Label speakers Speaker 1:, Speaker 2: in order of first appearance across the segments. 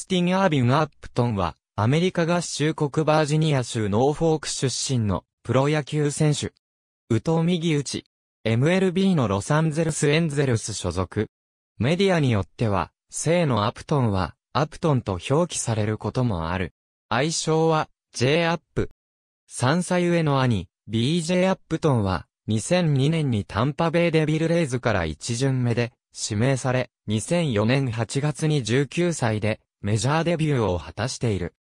Speaker 1: スティン・アービン・アップトンは、アメリカ合衆国バージニア州ノーフォーク出身のプロ野球選手。宇藤右打ち、MLB のロサンゼルス・エンゼルス所属。メディアによっては、生のアプトンは、アプトンと表記されることもある。愛称は、J アップ。3歳上の兄、BJ アップトンは、2002年にタンパベイデビルレイズから一巡目で、指名され、2004年8月に19歳で、メジャーデビューを果たしている。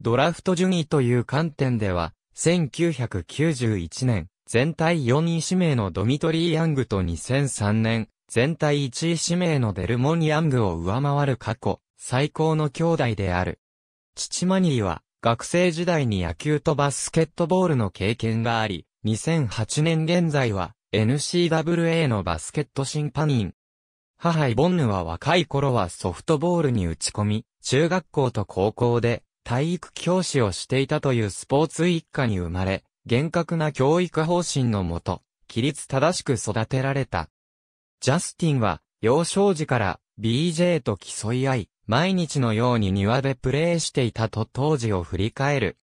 Speaker 1: ドラフト順位という観点では、1991年、全体4位指名のドミトリー・ヤングと2003年、全体1位指名のデルモン・ヤングを上回る過去、最高の兄弟である。父マニーは、学生時代に野球とバスケットボールの経験があり、2008年現在は、n c w a のバスケット審判員、母イボンヌは若い頃はソフトボールに打ち込み、中学校と高校で体育教師をしていたというスポーツ一家に生まれ、厳格な教育方針のもと、規律正しく育てられた。ジャスティンは幼少時から BJ と競い合い、毎日のように庭でプレーしていたと当時を振り返る。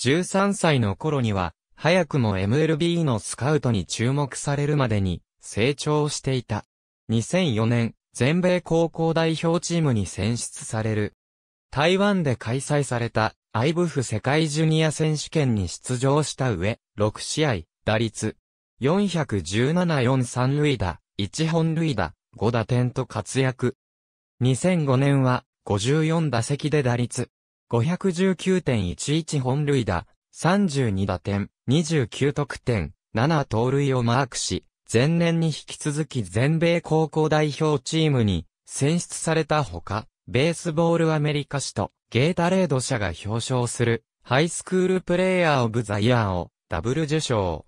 Speaker 1: 13歳の頃には、早くも MLB のスカウトに注目されるまでに成長していた。2004年、全米高校代表チームに選出される。台湾で開催された、アイブフ世界ジュニア選手権に出場した上、6試合、打率、417-4三塁打、1本塁打、5打点と活躍。2005年は、54打席で打率、519.11本塁打、32打点、29得点、7盗塁をマークし、前年に引き続き全米高校代表チームに選出されたほか、ベースボールアメリカ史とゲータレード社が表彰するハイスクールプレイヤーオブザイヤーをダブル受賞。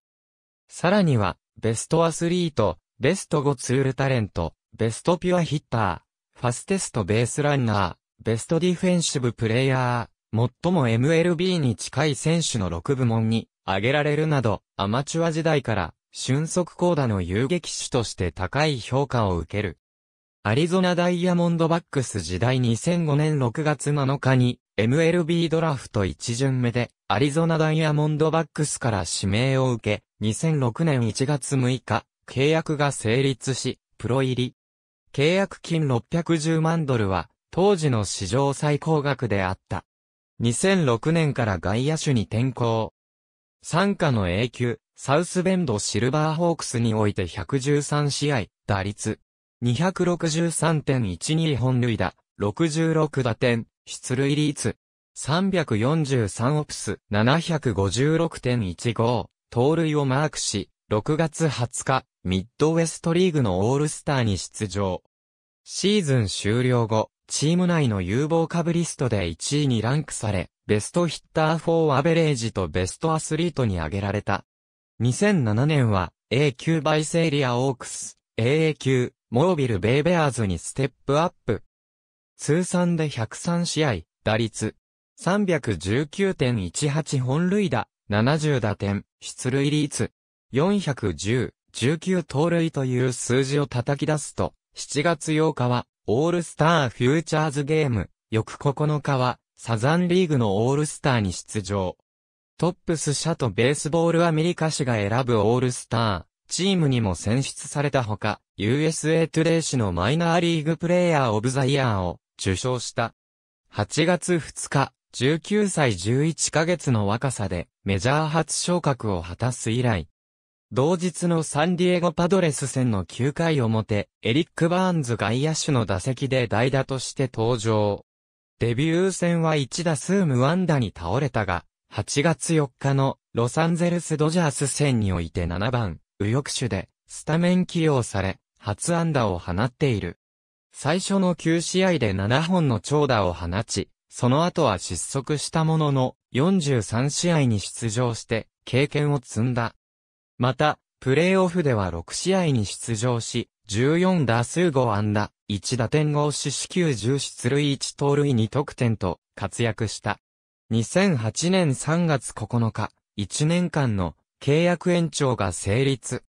Speaker 1: さらには、ベストアスリート、ベスト5ツールタレント、ベストピュアヒッター、ファステストベースランナー、ベストディフェンシブプレイヤー、最も MLB に近い選手の6部門に挙げられるなど、アマチュア時代から俊足高打の遊撃手として高い評価を受ける。アリゾナダイヤモンドバックス時代2005年6月7日に MLB ドラフト1巡目でアリゾナダイヤモンドバックスから指名を受け2006年1月6日契約が成立しプロ入り。契約金610万ドルは当時の史上最高額であった。2006年から外野手に転向。参加の永久、サウスベンドシルバーホークスにおいて113試合、打率。263.12本塁打、66打点、出塁率。343オプス、756.15、盗塁をマークし、6月20日、ミッドウェストリーグのオールスターに出場。シーズン終了後、チーム内の有望株リストで1位にランクされ、ベストヒッター4アベレージとベストアスリートに挙げられた。2007年は A 級バイセイリアオークス、AA 級、モービルベイベアーズにステップアップ。通算で103試合、打率。319.18本塁打、70打点、出塁率。410、19盗塁という数字を叩き出すと、7月8日は、オールスターフューチャーズゲーム、翌9日は、サザンリーグのオールスターに出場。トップス社とベースボールアメリカ氏が選ぶオールスター、チームにも選出されたほか、USA トゥデイ氏のマイナーリーグプレイヤーオブザイヤーを受賞した。8月2日、19歳11ヶ月の若さでメジャー初昇格を果たす以来、同日のサンディエゴパドレス戦の9回表、エリック・バーンズ外野手の打席で代打として登場。デビュー戦は1打数無安打に倒れたが、8月4日のロサンゼルスドジャース戦において7番、右翼手でスタメン起用され、初安打を放っている。最初の9試合で7本の長打を放ち、その後は失速したものの、43試合に出場して、経験を積んだ。また、プレーオフでは6試合に出場し、14打数5安打、1打点5四死球10出塁1盗塁2得点と活躍した。2008年3月9日、1年間の契約延長が成立。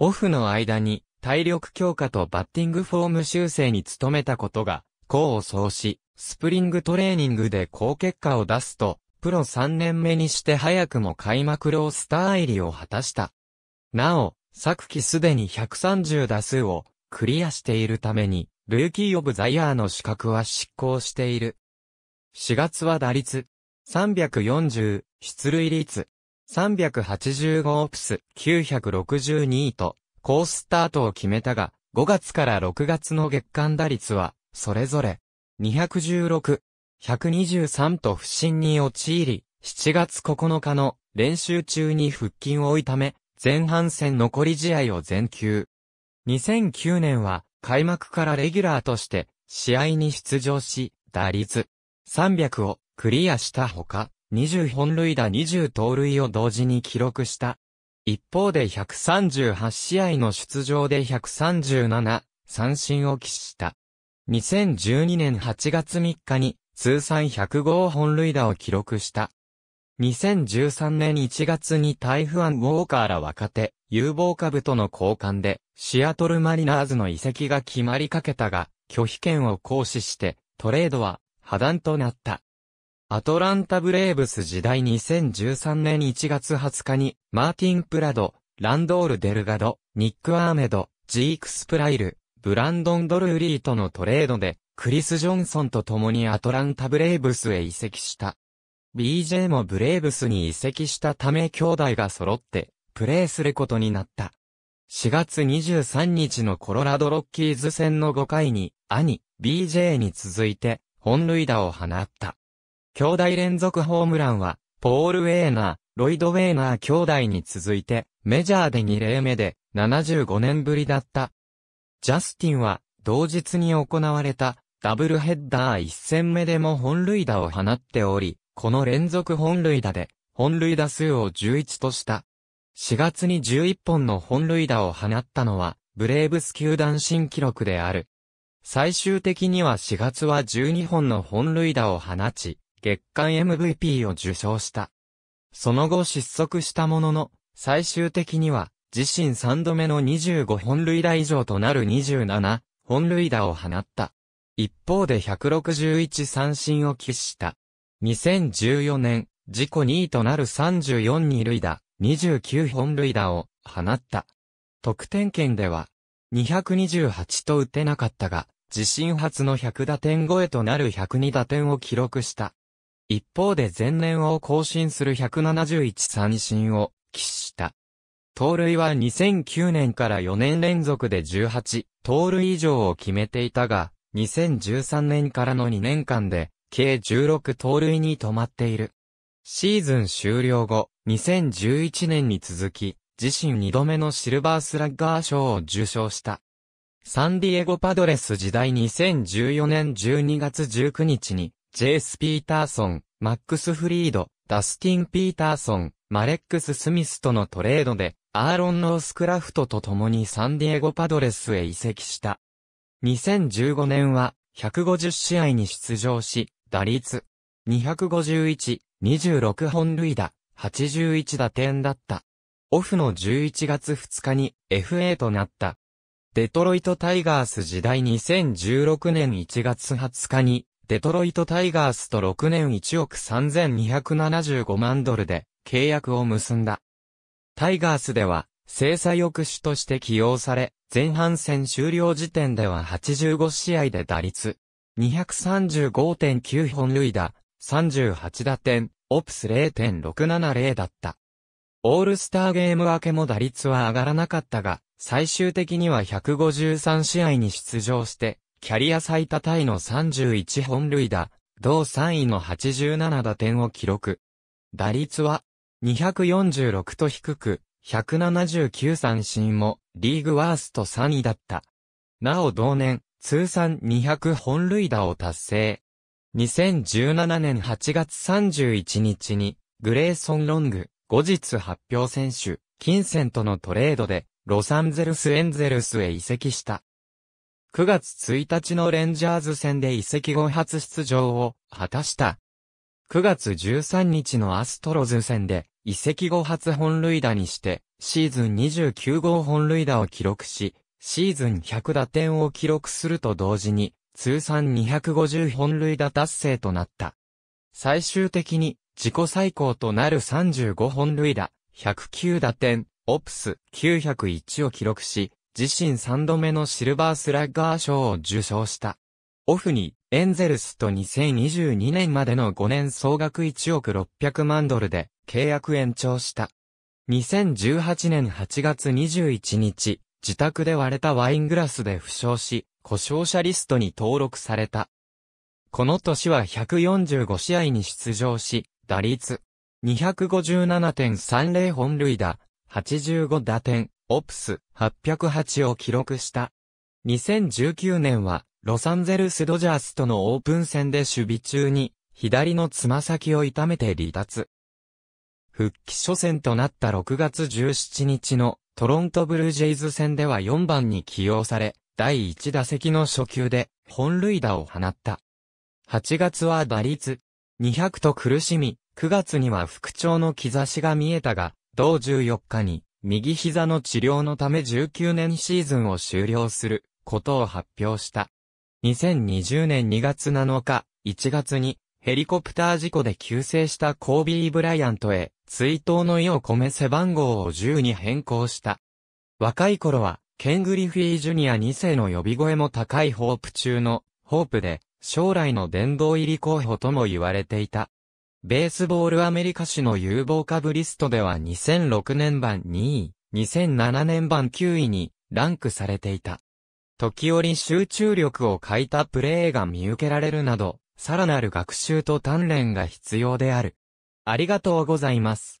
Speaker 1: オフの間に体力強化とバッティングフォーム修正に努めたことが、功を奏し、スプリングトレーニングで好結果を出すと、プロ3年目にして早くも開幕ロースター入りを果たした。なお、昨季すでに130打数をクリアしているために、ルーキーオブザイヤーの資格は失効している。4月は打率340、出塁率。385オプス、962位と、高スタートを決めたが、5月から6月の月間打率は、それぞれ、216、123と不振に陥り、7月9日の練習中に腹筋を痛いため、前半戦残り試合を全休。2009年は開幕からレギュラーとして試合に出場し、打率300をクリアしたほか、20本塁打20盗塁を同時に記録した。一方で138試合の出場で137、三振を喫した。2012年8月3日に通算105本塁打を記録した。2013年1月にタイフアン・ウォーカーら若手、有望株との交換で、シアトルマリナーズの移籍が決まりかけたが、拒否権を行使して、トレードは破談となった。アトランタブレーブス時代2013年1月20日に、マーティン・プラド、ランドール・デルガド、ニック・アーメド、ジークス・プライル、ブランドン・ドルーリーとのトレードで、クリス・ジョンソンと共にアトランタブレーブスへ移籍した。BJ もブレーブスに移籍したため兄弟が揃って、プレーすることになった。4月23日のコロラドロッキーズ戦の5回に、兄、BJ に続いて、本塁打を放った。兄弟連続ホームランは、ポール・ウェーナー、ロイド・ウェーナー兄弟に続いて、メジャーで2例目で、75年ぶりだった。ジャスティンは、同日に行われた、ダブルヘッダー1戦目でも本塁打を放っており、この連続本塁打で、本塁打数を11とした。4月に11本の本塁打を放ったのは、ブレーブス球団新記録である。最終的には4月は12本の本塁打を放ち、月間 MVP を受賞した。その後失速したものの、最終的には、自身3度目の25本塁打以上となる27本塁打を放った。一方で161三振を喫した。2014年、自己2位となる34二塁打、29本塁打を放った。得点圏では、228と打てなかったが、自身初の100打点超えとなる102打点を記録した。一方で前年を更新する171三振を喫した。盗塁は2009年から4年連続で18、盗塁以上を決めていたが、2013年からの2年間で、計16盗塁に止まっている。シーズン終了後、2011年に続き、自身2度目のシルバースラッガー賞を受賞した。サンディエゴパドレス時代2014年12月19日に、ジェイス・ピーターソン、マックス・フリード、ダスティン・ピーターソン、マレックス・スミスとのトレードで、アーロン・ロースクラフトと共にサンディエゴ・パドレスへ移籍した。2015年は、150試合に出場し、打率、251、26本塁打、81打点だった。オフの11月2日に FA となった。デトロイトタイガース時代2016年1月20日にデトロイトタイガースと6年1億3275万ドルで契約を結んだ。タイガースでは、制裁抑止として起用され、前半戦終了時点では85試合で打率、235.9本塁打、38打点、オプス0.670だった。オールスターゲーム明けも打率は上がらなかったが、最終的には153試合に出場して、キャリア最多タイの31本塁打、同3位の87打点を記録。打率は、246と低く、179三振も、リーグワースト3位だった。なお同年、通算200本塁打を達成。2017年8月31日に、グレーソン・ロング、後日発表選手、金銭とのトレードで、ロサンゼルス・エンゼルスへ移籍した。9月1日のレンジャーズ戦で移籍後初出場を果たした。9月13日のアストロズ戦で移籍後初本塁打にして、シーズン29号本塁打を記録し、シーズン100打点を記録すると同時に、通算250本塁打達成となった。最終的に、自己最高となる35本塁打、109打点、オプス901を記録し、自身3度目のシルバースラッガー賞を受賞した。オフに、エンゼルスと2022年までの5年総額1億600万ドルで契約延長した。2018年8月21日、自宅で割れたワイングラスで負傷し、故障者リストに登録された。この年は145試合に出場し、打率257.30本塁打、85打点、オプス808を記録した。2019年は、ロサンゼルスドジャースとのオープン戦で守備中に、左のつま先を痛めて離脱。復帰初戦となった6月17日のトロントブルージェイズ戦では4番に起用され、第1打席の初球で本塁打を放った。8月は打率200と苦しみ、9月には復調の兆しが見えたが、同14日に右膝の治療のため19年シーズンを終了することを発表した。2020年2月7日、1月にヘリコプター事故で急逝したコービー・ブライアントへ追悼の意を込め背番号を10に変更した。若い頃はケン・グリフィー・ジュニア2世の呼び声も高いホープ中のホープで将来の殿堂入り候補とも言われていた。ベースボールアメリカ史の有望株リストでは2006年版2位、2007年版9位にランクされていた。時折集中力を欠いたプレーが見受けられるなど、さらなる学習と鍛錬が必要である。ありがとうございます。